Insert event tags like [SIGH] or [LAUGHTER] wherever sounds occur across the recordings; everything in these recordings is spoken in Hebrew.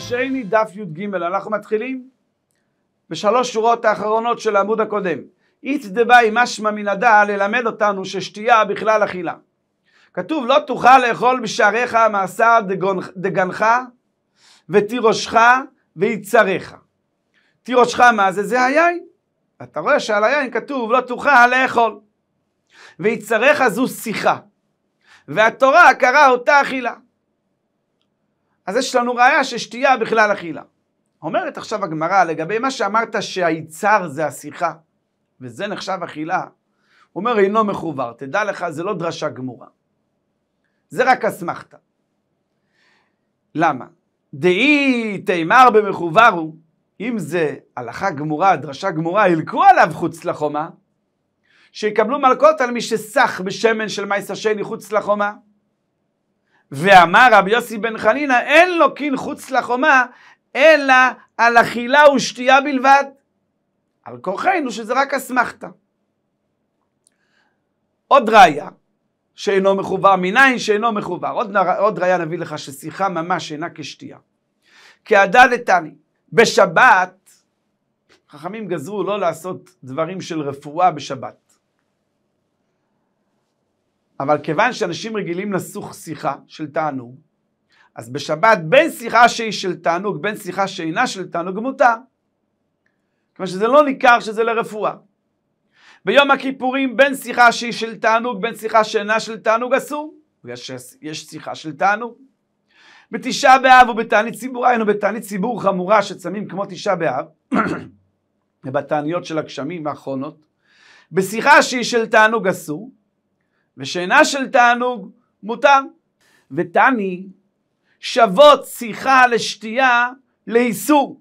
דרשני דף י"ג, אנחנו מתחילים בשלוש שורות האחרונות של העמוד הקודם. איצדבאי משמע מן מנדה ללמד אותנו ששתייה בכלל אכילה. כתוב לא תוכל לאכול בשעריך מעשה דגנך ותירושך ויצריך. תירושך מה זה? זה היין. אתה רואה שעל היין כתוב לא תוכל לאכול. ויצריך זו שיחה. והתורה קראה אותה אכילה. אז יש לנו ראיה ששתייה בכלל אכילה. אומרת עכשיו הגמרא לגבי מה שאמרת שהיצר זה השיחה, וזה נחשב אכילה, הוא אומר אינו מחובר, תדע לך זה לא דרשה גמורה, זה רק אסמכתה. למה? דאי תימר במחובר הוא, אם זה הלכה גמורה, דרשה גמורה, ילקו עליו חוץ לחומה, שיקבלו מלקות על מי שסח בשמן של מייס השני חוץ לחומה. ואמר רבי יוסי בן חנינא, אין לו קין חוץ לחומה, אלא על אכילה ושתייה בלבד. על כורחנו שזה רק אסמכתה. עוד ראיה, שאינו מחובר, מניין שאינו מחובר. עוד, עוד ראיה נביא לך ששיחה ממש אינה כשתייה. כעדה לתני, בשבת, חכמים גזרו לא לעשות דברים של רפואה בשבת. אבל כיוון שאנשים רגילים לסוך שיחה של תענוג, אז בשבת בין שיחה שהיא של תענוג, בין שיחה שאינה של תענוג, מותר. כיוון שזה לא ניכר שזה לרפואה. ביום הכיפורים בין שיחה שהיא של תענוג, בין שיחה שאינה של תענוג אסור, בגלל שיש שיחה של תענוג. בתשעה באב ובתענית ציבור, היינו בתענית ציבור חמורה שצמים כמו תשעה באב, [COUGHS] ובתעניות של הגשמים האחרונות, בשיחה שהיא של תענוג אסור, ושינה של תענוג מותר. ותני שוות שיחה לשתייה לאיסור.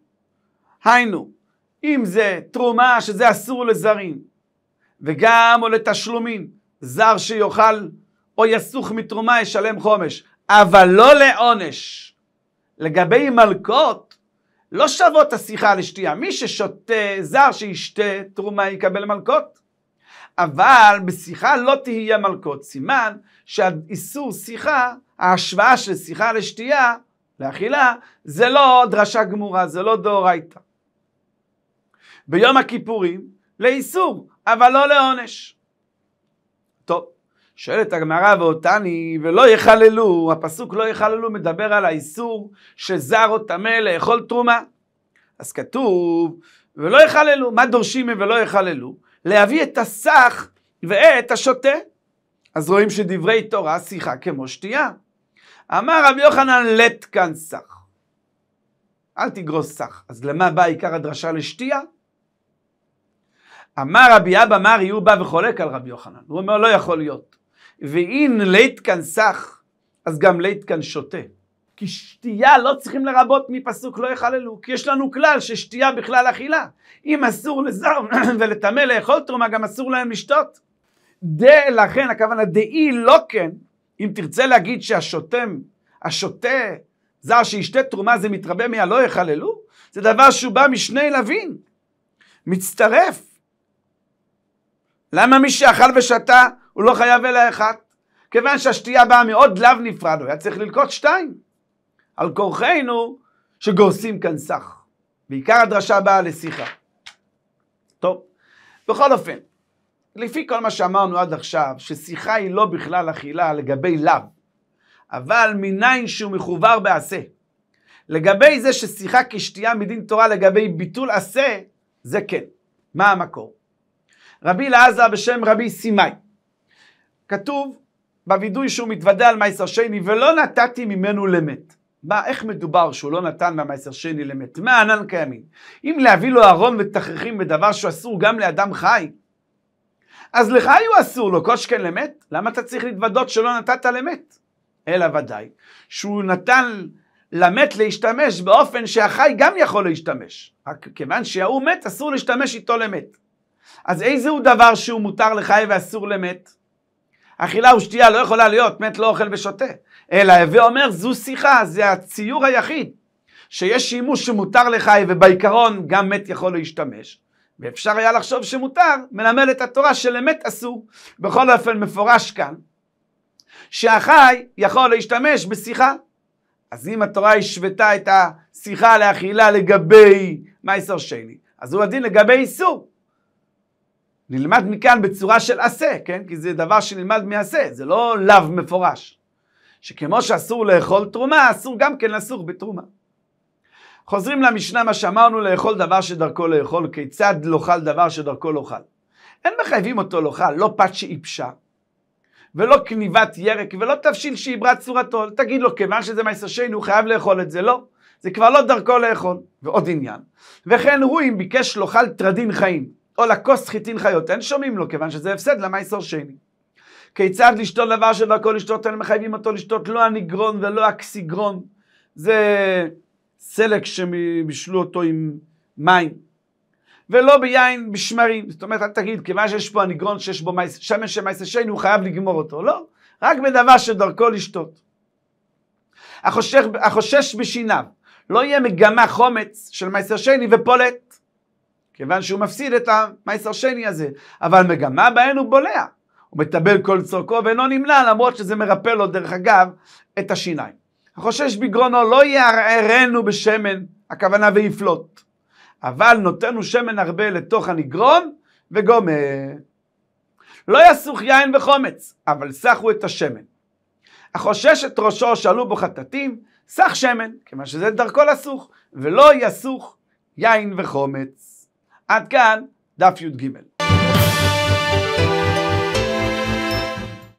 היינו, אם זה תרומה שזה אסור לזרים, וגם או לתשלומים, זר שיאכל או יסוך מתרומה ישלם חומש, אבל לא לעונש. לגבי מלקות, לא שוות השיחה לשתייה. מי ששותה, זר שישתה תרומה יקבל מלקות. אבל בשיחה לא תהיה מלקות. סימן שהאיסור שיחה, ההשוואה של שיחה לשתייה, לאכילה, זה לא דרשה גמורה, זה לא דאורייתא. ביום הכיפורים, לאיסור, אבל לא לעונש. טוב, שואלת הגמרא ואותני, ולא יחללו, הפסוק לא יחללו מדבר על האיסור שזר או טמא לאכול תרומה. אז כתוב, ולא יחללו, מה דורשים מ"ולא יחללו"? להביא את הסך ואת השוטה. אז רואים שדברי תורה שיחה כמו שתייה. אמר רבי יוחנן לט כאן סך. אל תגרוס סך. אז למה בא עיקר הדרשה לשתייה? אמר רבי אבא מרי, הוא בא וחולק על רבי יוחנן. הוא אומר, לא יכול להיות. ואין לית כאן סך, אז גם לית כאן שותה. כי שתייה לא צריכים לרבות מפסוק לא יחללו, כי יש לנו כלל ששתייה בכלל אכילה. אם אסור לזר [CLEARS THROAT] ולטמא לאכול תרומה, גם אסור להם לשתות. דה לכן, הכוונה דאי לא כן, אם תרצה להגיד שהשותם, השותה, זר שישתה תרומה זה מתרבה מהלא יחללו, זה דבר שהוא בא משני לווין, מצטרף. למה מי שאכל ושתה הוא לא חייב אלא אחת? כיוון שהשתייה באה מעוד לאו נפרד, הוא היה צריך ללקוט שתיים. על כורחנו שגורסים כאן סך. בעיקר הדרשה באה לשיחה. טוב, בכל אופן, לפי כל מה שאמרנו עד עכשיו, ששיחה היא לא בכלל אכילה לגבי לאו, אבל מניין שהוא מחובר בעשה. לגבי זה ששיחה כשתייה מדין תורה לגבי ביטול עשה, זה כן. מה המקור? רבי אלעזר בשם רבי סימאי. כתוב בווידוי שהוא מתוודה על מייסר שני, ולא נתתי ממנו למת. מה, איך מדובר שהוא לא נתן מהמעשר שני למת? מה ענן קיימים? אם להביא לו ארון ותכריכים בדבר שהוא אסור גם לאדם חי, אז לך הוא אסור לו, קושכן למת? למה אתה צריך להתוודות שלא נתת למת? אלא ודאי שהוא נתן למת להשתמש באופן שהחי גם יכול להשתמש. רק כיוון שההוא מת, אסור להשתמש איתו למת. אז איזה הוא דבר שהוא מותר לחי ואסור למת? אכילה ושתייה לא יכולה להיות, מת לא אוכל ושותה. אלא הווה אומר זו שיחה, זה הציור היחיד, שיש שימוש שמותר לחי ובעיקרון גם מת יכול להשתמש. ואפשר היה לחשוב שמותר, מלמד את התורה שלמת עשו, בכל אופן מפורש כאן, שהחי יכול להשתמש בשיחה. אז אם התורה השוותה את השיחה לאכילה לגבי מייסר שני, אז הוא הדין לגבי איסור. נלמד מכאן בצורה של עשה, כן? כי זה דבר שנלמד מעשה, זה לא לאו מפורש. שכמו שאסור לאכול תרומה, אסור גם כן לסור בתרומה. חוזרים למשנה מה שאמרנו, לאכול דבר שדרכו לאכול, כיצד לאכל דבר שדרכו לאכל. אין מחייבים אותו לאכל, לא פת שאיפשה, ולא כניבת ירק, ולא תבשיל שעיברה צורתו. תגיד לו, כיוון שזה מעשר שני, הוא חייב לאכול את זה. לא, זה כבר לא דרכו לאכול. ועוד עניין. וכן הוא, אם ביקש לאכל טרדין חיים, או לכוס חיטין חיות, אין שומעים לו, כיוון שזה הפסד למעשר שני. כיצד לשתות דבר שדרכו לשתות, אין מחייבים אותו לשתות לא הנגרון ולא הקסיגרון. זה סלק שבישלו אותו עם מים. ולא ביין בשמרים. זאת אומרת, אל תגיד, כיוון שיש פה הנגרון שיש בו מייס, שמן של מייס השני, הוא חייב לגמור אותו. לא, רק בדבר שדרכו לשתות. החושך, החושש בשיניו, לא יהיה מגמה חומץ של מייסר שני ופולט, כיוון שהוא מפסיד את המייסר שני הזה, אבל מגמה בהן הוא בולע. הוא מטבל כל צורכו ואינו נמנע, למרות שזה מרפא לו, דרך אגב, את השיניים. החושש בגרונו לא יערערנו בשמן, הכוונה ויפלוט. אבל נותנו שמן הרבה לתוך הנגרון וגומר. לא יסוך יין וחומץ, אבל סחו את השמן. החושש את ראשו שאלו בו חטטים, סך שמן, כיוון שזה דרכו לסוך, ולא יסוך יין וחומץ. עד כאן דף י"ג.